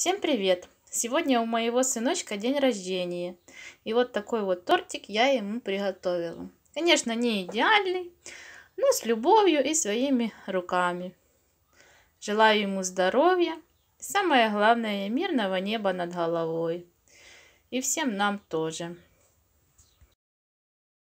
Всем привет! Сегодня у моего сыночка день рождения. И вот такой вот тортик я ему приготовила. Конечно, не идеальный, но с любовью и своими руками. Желаю ему здоровья и самое главное мирного неба над головой. И всем нам тоже.